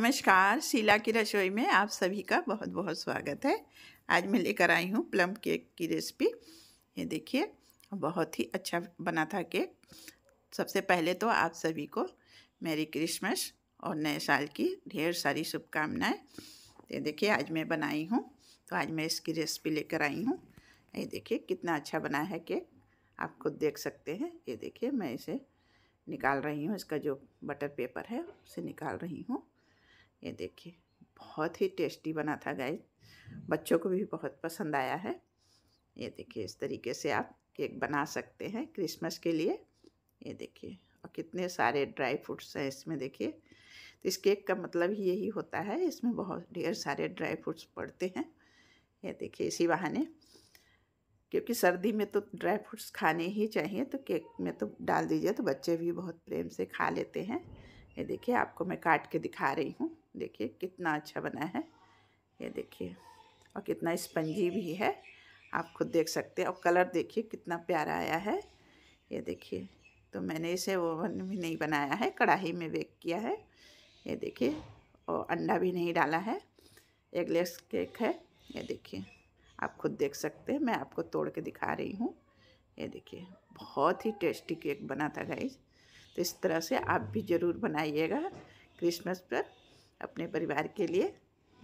नमस्कार शीला की रसोई में आप सभी का बहुत बहुत स्वागत है आज मैं लेकर आई हूँ प्लम केक की रेसिपी ये देखिए बहुत ही अच्छा बना था केक सबसे पहले तो आप सभी को मेरी क्रिसमस और नए साल की ढेर सारी शुभकामनाएं ये देखिए आज मैं बनाई हूँ तो आज मैं इसकी रेसिपी लेकर आई हूँ ये देखिए कितना अच्छा बना है केक आप खुद देख सकते हैं ये देखिए मैं इसे निकाल रही हूँ इसका जो बटर पेपर है उसे निकाल रही हूँ ये देखिए बहुत ही टेस्टी बना था गाय बच्चों को भी बहुत पसंद आया है ये देखिए इस तरीके से आप केक बना सकते हैं क्रिसमस के लिए ये देखिए और कितने सारे ड्राई फ्रूट्स हैं इसमें देखिए तो इस केक का मतलब ही यही होता है इसमें बहुत ढेर सारे ड्राई फ्रूट्स पड़ते हैं ये देखिए इसी बहाने क्योंकि सर्दी में तो ड्राई फ्रूट्स खाने ही चाहिए तो केक में तो डाल दीजिए तो बच्चे भी बहुत प्रेम से खा लेते हैं ये देखिए आपको मैं काट के दिखा रही हूँ देखिए कितना अच्छा बना है ये देखिए और कितना स्पंजी भी है आप खुद देख सकते हैं और कलर देखिए कितना प्यारा आया है ये देखिए तो मैंने इसे ओवन में नहीं बनाया है कढ़ाई में बेक किया है ये देखिए और अंडा भी नहीं डाला है एगलेस केक है ये देखिए आप खुद देख सकते हैं मैं आपको तोड़ के दिखा रही हूँ ये देखिए बहुत ही टेस्टी केक बना था गाइज तो इस तरह से आप भी ज़रूर बनाइएगा क्रिसमस पर अपने परिवार के लिए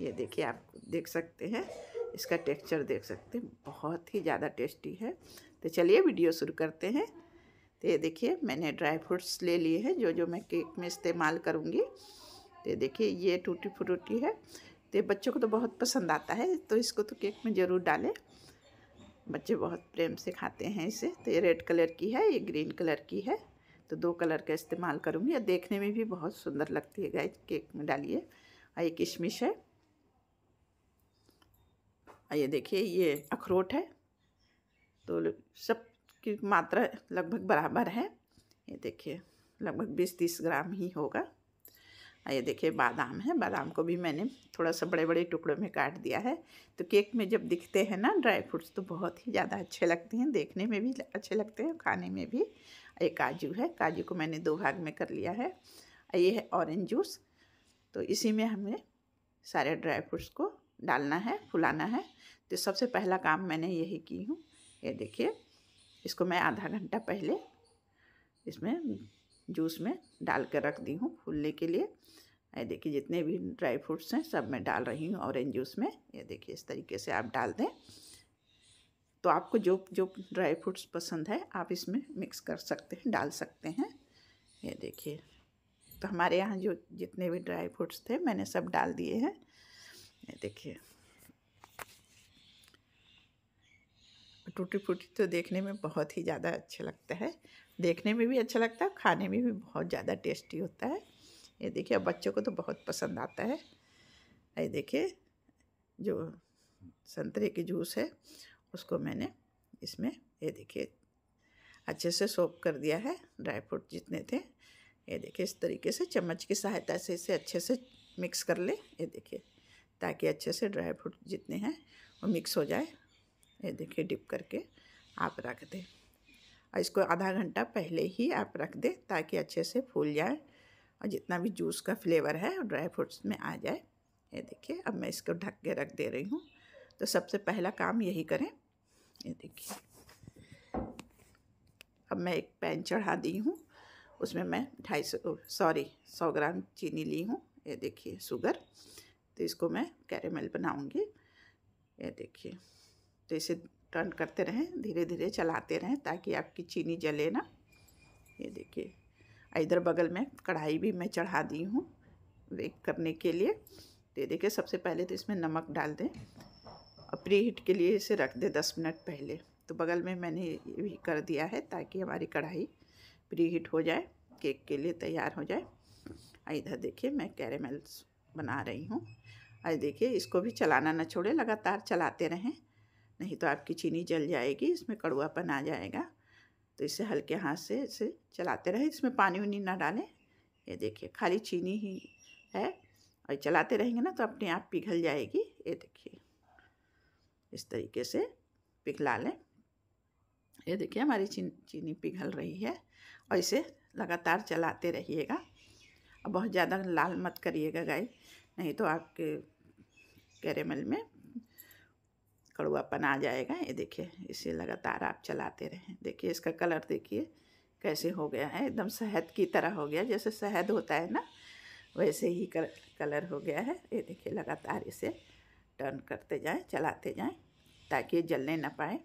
ये देखिए आप देख सकते हैं इसका टेक्सचर देख सकते हैं बहुत ही ज़्यादा टेस्टी है तो चलिए वीडियो शुरू करते हैं तो ये देखिए मैंने ड्राई फ्रूट्स ले लिए हैं जो जो मैं केक में इस्तेमाल करूँगी तो ये देखिए ये टूटी फ्रूटी है तो बच्चों को तो बहुत पसंद आता है तो इसको तो केक में ज़रूर डालें बच्चे बहुत प्रेम से खाते हैं इसे तो ये रेड कलर की है ये ग्रीन कलर की है तो दो कलर का इस्तेमाल करूँगी और देखने में भी बहुत सुंदर लगती है गाय केक में डालिए और ये किशमिश है और ये देखिए ये अखरोट है तो सब की मात्रा लगभग बराबर है ये देखिए लगभग बीस तीस ग्राम ही होगा ये देखिए बादाम है बादाम को भी मैंने थोड़ा सा बड़े बड़े टुकड़ों में काट दिया है तो केक में जब दिखते हैं ना ड्राई फ्रूट्स तो बहुत ही ज़्यादा अच्छे लगते हैं देखने में भी अच्छे लगते हैं खाने में भी ये काजू है काजू को मैंने दो भाग में कर लिया है ये है ऑरेंज जूस तो इसी में हमें सारे ड्राई फ्रूट्स को डालना है फुलाना है तो सबसे पहला काम मैंने यही की हूँ ये देखिए इसको मैं आधा घंटा पहले इसमें जूस में डाल कर रख दी हूँ फूलने के लिए ये देखिए जितने भी ड्राई फ्रूट्स हैं सब मैं डाल रही हूँ ऑरेंज जूस में ये देखिए इस तरीके से आप डाल दें तो आपको जो जो ड्राई फ्रूट्स पसंद है आप इसमें मिक्स कर सकते हैं डाल सकते हैं ये देखिए तो हमारे यहाँ जो जितने भी ड्राई फ्रूट्स थे मैंने सब डाल दिए हैं ये देखिए टूटी फूटी तो देखने में बहुत ही ज़्यादा अच्छा लगता है देखने में भी अच्छा लगता है खाने में भी बहुत ज़्यादा टेस्टी होता है ये देखिए अब बच्चों को तो बहुत पसंद आता है ये देखिए जो संतरे के जूस है उसको मैंने इसमें ये देखिए अच्छे से सोप कर दिया है ड्राई फ्रूट जितने थे ये देखिए इस तरीके से चम्मच की सहायता से इसे अच्छे से मिक्स कर ले ये देखिए ताकि अच्छे से ड्राई फ्रूट जितने हैं वो मिक्स हो जाए ये देखिए डिप करके आप रख दें और इसको आधा घंटा पहले ही आप रख दें ताकि अच्छे से फूल जाए और जितना भी जूस का फ्लेवर है ड्राई फ्रूट्स में आ जाए ये देखिए अब मैं इसको ढक के रख दे रही हूँ तो सबसे पहला काम यही करें ये देखिए अब मैं एक पैन चढ़ा दी हूँ उसमें मैं ढाई सौ सॉरी सौ ग्राम चीनी ली हूँ ये देखिए शुगर तो इसको मैं कैरेमल बनाऊँगी ये देखिए तो इसे टर्न करते रहें धीरे धीरे चलाते रहें ताकि आपकी चीनी जले ना ये देखिए इधर बगल में कढ़ाई भी मैं चढ़ा दी हूँ बेक करने के लिए तो देखिए सबसे पहले तो इसमें नमक डाल दें और प्री हीट के लिए इसे रख दें दस मिनट पहले तो बगल में मैंने ये भी कर दिया है ताकि हमारी कढ़ाई प्री हीट हो जाए केक के लिए तैयार हो जाए इधर देखिए मैं कैरेमल्स बना रही हूँ आज देखिए इसको भी चलाना ना छोड़े लगातार चलाते रहें नहीं तो आपकी चीनी जल जाएगी इसमें कड़ुआपन आ जाएगा तो इसे हल्के हाथ से इसे चलाते रहें इसमें पानी उनी ना डालें ये देखिए खाली चीनी ही है और चलाते रहेंगे ना तो अपने आप पिघल जाएगी ये देखिए इस तरीके से पिघला लें ये देखिए हमारी चीन चीनी पिघल रही है और इसे लगातार चलाते रहिएगा और बहुत ज़्यादा लाल मत करिएगा गाय नहीं तो आपके कैरेमल में कड़ुआपन आ जाएगा ये देखिए इसे लगातार आप चलाते रहें देखिए इसका कलर देखिए कैसे हो गया है एकदम शहद की तरह हो गया जैसे शहद होता है ना वैसे ही कलर हो गया है ये देखिए लगातार इसे टर्न करते जाएं चलाते जाएं ताकि ये जलने ना पाए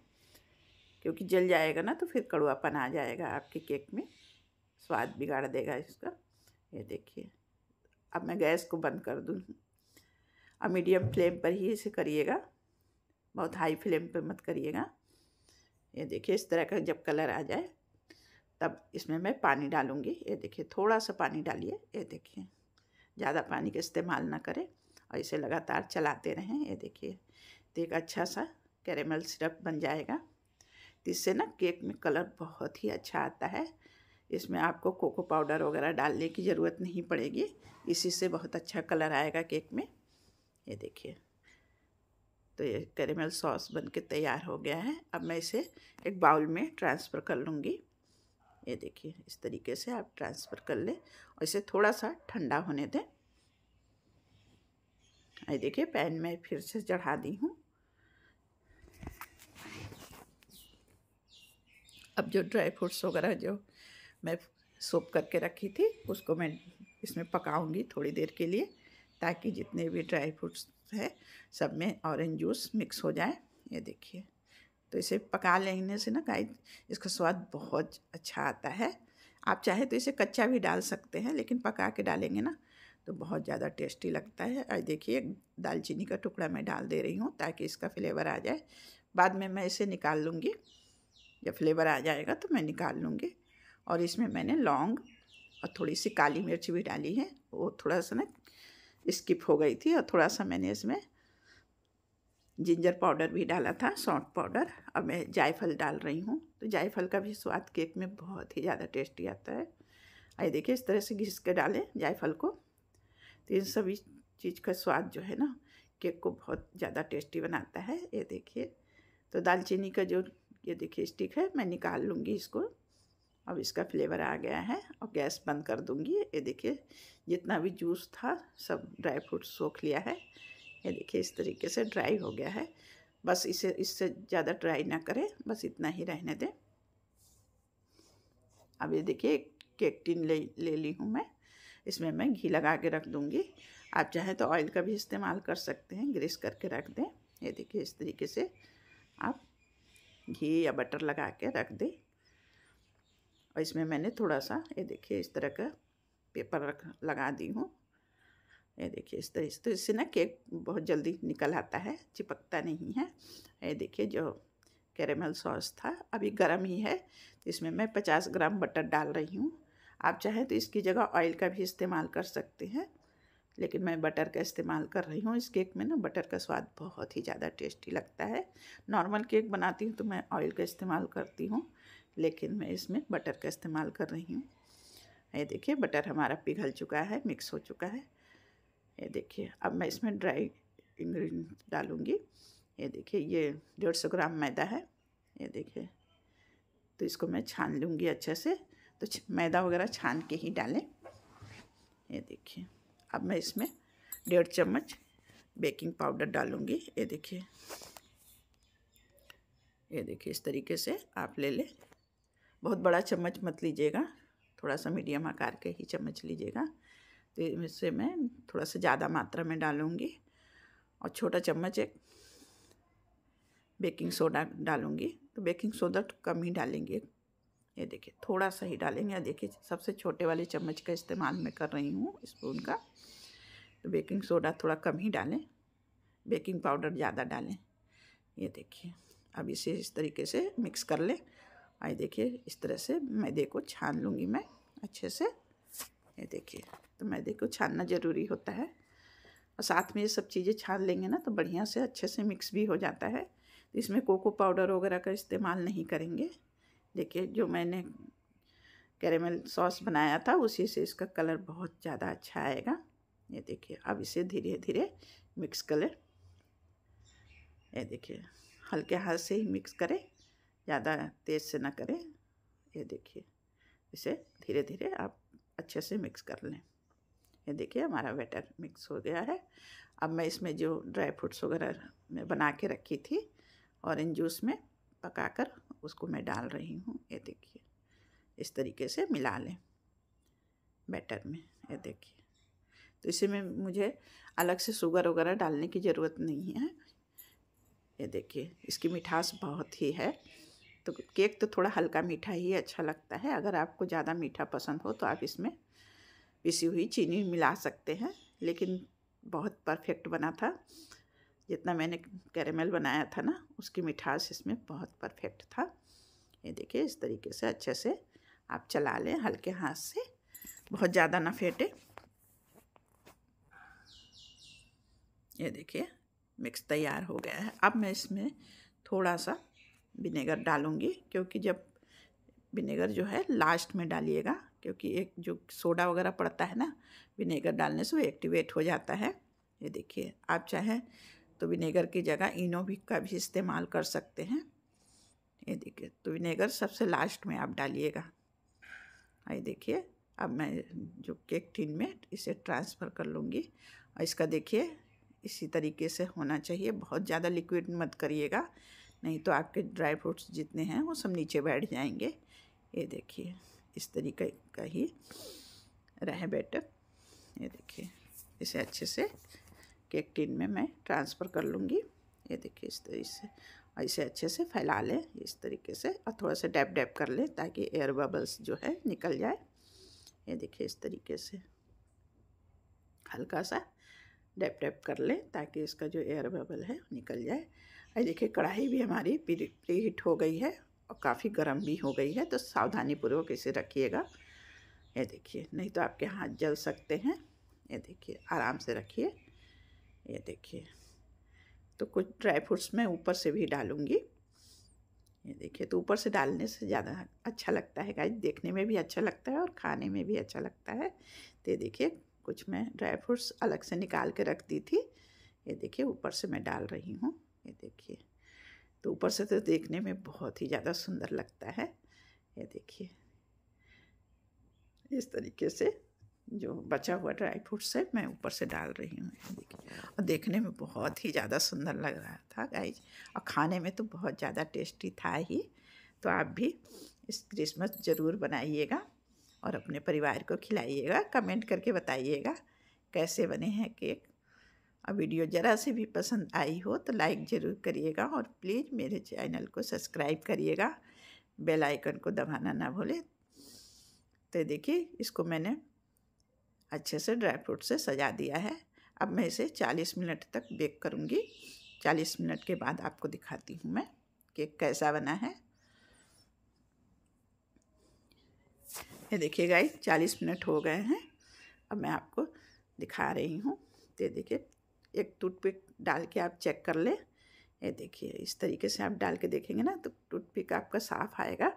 क्योंकि जल जाएगा ना तो फिर कड़वापन आ जाएगा आपके केक में स्वाद बिगाड़ देगा इसका ये देखिए अब मैं गैस को बंद कर दूँ और मीडियम फ्लेम पर ही इसे करिएगा बहुत हाई फ्लेम पर मत करिएगा ये देखिए इस तरह का जब कलर आ जाए तब इसमें मैं पानी डालूँगी ये देखिए थोड़ा सा पानी डालिए ये देखिए ज़्यादा पानी का इस्तेमाल ना करें और इसे लगातार चलाते रहें ये देखिए तो एक अच्छा सा कैरेमल सिरप बन जाएगा इससे ना केक में कलर बहुत ही अच्छा आता है इसमें आपको कोको पाउडर वगैरह डालने की ज़रूरत नहीं पड़ेगी इसी से बहुत अच्छा कलर आएगा केक में ये देखिए तो ये कैरेमल सॉस बन के तैयार हो गया है अब मैं इसे एक बाउल में ट्रांसफ़र कर लूँगी ये देखिए इस तरीके से आप ट्रांसफ़र कर लें और इसे थोड़ा सा ठंडा होने दें ये देखिए पैन में फिर से चढ़ा दी हूँ अब जो ड्राई फ्रूट्स वगैरह जो मैं सोप करके रखी थी उसको मैं इसमें पकाऊंगी थोड़ी देर के लिए ताकि जितने भी ड्राई फ्रूट्स है सब में ऑरेंज जूस मिक्स हो जाए ये देखिए तो इसे पका लेने से ना गाय इसका स्वाद बहुत अच्छा आता है आप चाहे तो इसे कच्चा भी डाल सकते हैं लेकिन पका के डालेंगे ना तो बहुत ज़्यादा टेस्टी लगता है और देखिए दालचीनी का टुकड़ा मैं डाल दे रही हूँ ताकि इसका फ्लेवर आ जाए बाद में मैं इसे निकाल लूँगी जब फ्लेवर आ जाएगा तो मैं निकाल लूँगी और इसमें मैंने लौंग और थोड़ी सी काली मिर्च भी डाली है वो थोड़ा सा ना स्किप हो गई थी और थोड़ा सा मैंने इसमें जिंजर पाउडर भी डाला था सॉफ्ट पाउडर अब मैं जायफल डाल रही हूँ तो जायफल का भी स्वाद केक में बहुत ही ज़्यादा टेस्टी आता है आइए देखिए इस तरह से घिस के डालें जायफल को तो इन सभी चीज़ का स्वाद जो है ना केक को बहुत ज़्यादा टेस्टी बनाता है ये देखिए तो दालचीनी का जो ये देखिए स्टिक है मैं निकाल लूँगी इसको अब इसका फ्लेवर आ गया है और गैस बंद कर दूँगी ये देखिए जितना भी जूस था सब ड्राई फ्रूट सोख लिया है ये देखिए इस तरीके से ड्राई हो गया है बस इसे इससे ज़्यादा ड्राई ना करें बस इतना ही रहने दें अब ये देखिए केक टिन ले ले ली हूँ मैं इसमें मैं घी लगा के रख दूँगी आप चाहें तो ऑयल का भी इस्तेमाल कर सकते हैं ग्रेस करके रख दें ये देखिए इस तरीके से आप घी या बटर लगा के रख दी और इसमें मैंने थोड़ा सा ये देखिए इस तरह का पेपर रख लगा दी हूँ ये देखिए इस तरह से तो इससे ना केक बहुत जल्दी निकल आता है चिपकता नहीं है ये देखिए जो कैरेमल सॉस था अभी गर्म ही है तो इसमें मैं पचास ग्राम बटर डाल रही हूँ आप चाहें तो इसकी जगह ऑयल का भी इस्तेमाल कर सकते हैं लेकिन मैं बटर का इस्तेमाल कर रही हूँ इस केक में ना बटर का स्वाद बहुत ही ज़्यादा टेस्टी लगता है नॉर्मल केक बनाती हूँ तो मैं ऑयल का इस्तेमाल करती हूँ लेकिन मैं इसमें बटर का इस्तेमाल कर रही हूँ ये देखिए बटर हमारा पिघल चुका है मिक्स हो चुका है ये देखिए अब मैं इसमें ड्राई इंग्रेडिएंट डालूँगी ये देखिए ये डेढ़ सौ ग्राम मैदा है ये देखिए तो इसको मैं छान लूँगी अच्छे से तो मैदा वगैरह छान के ही डालें ये देखिए अब मैं इसमें डेढ़ चम्मच बेकिंग पाउडर डालूँगी ये देखिए ये देखिए इस तरीके से आप ले ले बहुत बड़ा चम्मच मत लीजिएगा थोड़ा सा मीडियम आकार के ही चम्मच लीजिएगा तो इससे मैं थोड़ा सा ज़्यादा मात्रा में डालूँगी और छोटा चम्मच एक बेकिंग सोडा डालूँगी तो बेकिंग सोडा तो कम ही डालेंगे ये देखिए थोड़ा सा ही डालेंगे देखिए सबसे छोटे वाले चम्मच का इस्तेमाल मैं कर रही हूँ स्पून का तो बेकिंग सोडा थोड़ा कम ही डालें बेकिंग पाउडर ज़्यादा डालें ये देखिए अब इसे इस तरीके से मिक्स कर लें आई देखिए इस तरह से मैं देखो छान लूँगी मैं अच्छे से ये देखिए तो मैं देखो छानना ज़रूरी होता है और साथ में ये सब चीज़ें छान लेंगे ना तो बढ़िया से अच्छे से मिक्स भी हो जाता है तो इसमें कोको पाउडर वगैरह का इस्तेमाल नहीं करेंगे देखिए जो मैंने कैरेमल सॉस बनाया था उसी से इसका कलर बहुत ज़्यादा अच्छा आएगा ये देखिए अब इसे धीरे धीरे मिक्स करें ये देखिए हल्के हाथ से ही मिक्स करें ज़्यादा तेज़ से ना करें ये देखिए इसे धीरे धीरे आप अच्छे से मिक्स कर लें ये देखिए हमारा बैटर मिक्स हो गया है अब मैं इसमें जो ड्राई फ्रूट्स वगैरह मैं बना के रखी थी ऑरेंज जूस में पकाकर उसको मैं डाल रही हूँ ये देखिए इस तरीके से मिला लें बैटर में ये देखिए तो इसे में मुझे अलग से शुगर वगैरह डालने की ज़रूरत नहीं है ये देखिए इसकी मिठास बहुत ही है तो केक तो थोड़ा हल्का मीठा ही अच्छा लगता है अगर आपको ज़्यादा मीठा पसंद हो तो आप इसमें पिसी हुई चीनी मिला सकते हैं लेकिन बहुत परफेक्ट बना था जितना मैंने कैरेमल बनाया था ना उसकी मिठास इसमें बहुत परफेक्ट था ये देखिए इस तरीके से अच्छे से आप चला लें हल्के हाथ से बहुत ज़्यादा ना फेंटे ये देखिए मिक्स तैयार हो गया है अब मैं इसमें थोड़ा सा विनेगर डालूँगी क्योंकि जब विनेगर जो है लास्ट में डालिएगा क्योंकि एक जो सोडा वगैरह पड़ता है ना विनेगर डालने से वो एक्टिवेट हो जाता है ये देखिए आप चाहें तो विनेगर की जगह भी का भी इस्तेमाल कर सकते हैं ये देखिए तो विनेगर सबसे लास्ट में आप डालिएगा ये देखिए अब मैं जो केक टिन में इसे ट्रांसफ़र कर लूँगी और इसका देखिए इसी तरीके से होना चाहिए बहुत ज़्यादा लिक्विड मत करिएगा नहीं तो आपके ड्राई फ्रूट्स जितने हैं वो सब नीचे बैठ जाएंगे ये देखिए इस तरीके का ही रहे बेटर ये देखिए इसे अच्छे से केक टिन में मैं ट्रांसफ़र कर लूँगी ये देखिए इस तरीके से इसे अच्छे से फैला लें इस तरीके से और थोड़ा सा डैप डैप कर लें ताकि एयर बबल्स जो है निकल जाए ये देखिए इस तरीके से हल्का सा डैप डैप कर लें ताकि इसका जो एयर बबल है निकल जाए ये देखिए कढ़ाई भी हमारी प्री प्री हीट हो गई है और काफ़ी गर्म भी हो गई है तो सावधानीपूर्वक इसे रखिएगा ये देखिए नहीं तो आपके हाथ जल सकते हैं ये देखिए आराम से रखिए ये देखिए तो कुछ ड्राई फ्रूट्स मैं ऊपर से भी डालूँगी ये देखिए तो ऊपर से डालने से ज़्यादा अच्छा लगता है गाइस देखने में भी अच्छा लगता है और खाने में भी अच्छा लगता है तो ये देखिए कुछ मैं ड्राई फ्रूट्स अलग से निकाल के रख दी थी ये देखिए ऊपर से मैं डाल रही हूँ ये देखिए तो ऊपर से तो देखने में बहुत ही ज़्यादा सुंदर लगता है ये देखिए इस तरीके से जो बचा हुआ ड्राई फ्रूट्स है मैं ऊपर से डाल रही हूँ और देखने में बहुत ही ज़्यादा सुंदर लग रहा था गाइज और खाने में तो बहुत ज़्यादा टेस्टी था ही तो आप भी इस क्रिसमस ज़रूर बनाइएगा और अपने परिवार को खिलाइएगा कमेंट करके बताइएगा कैसे बने हैं केक और वीडियो ज़रा से भी पसंद आई हो तो लाइक ज़रूर करिएगा और प्लीज़ मेरे चैनल को सब्सक्राइब करिएगा बेल आइकन को दबाना ना भूलें तो देखिए इसको मैंने अच्छे से ड्राई फ्रूट से सजा दिया है अब मैं इसे 40 मिनट तक बेक करूँगी 40 मिनट के बाद आपको दिखाती हूँ मैं केक कैसा बना है ये देखिए गाई 40 मिनट हो गए हैं अब मैं आपको दिखा रही हूँ ये देखिए एक टूथपिक डाल के आप चेक कर लें ये देखिए इस तरीके से आप डाल के देखेंगे ना तो टूथपिक आपका साफ़ आएगा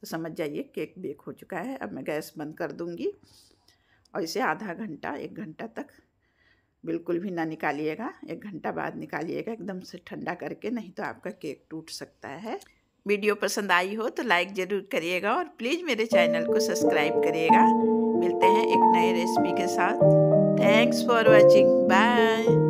तो समझ जाइए केक बेक हो चुका है अब मैं गैस बंद कर दूँगी और इसे आधा घंटा एक घंटा तक बिल्कुल भी ना निकालिएगा एक घंटा बाद निकालिएगा एकदम से ठंडा करके नहीं तो आपका केक टूट सकता है वीडियो पसंद आई हो तो लाइक ज़रूर करिएगा और प्लीज़ मेरे चैनल को सब्सक्राइब करिएगा मिलते हैं एक नए रेसिपी के साथ थैंक्स फॉर वॉचिंग बाय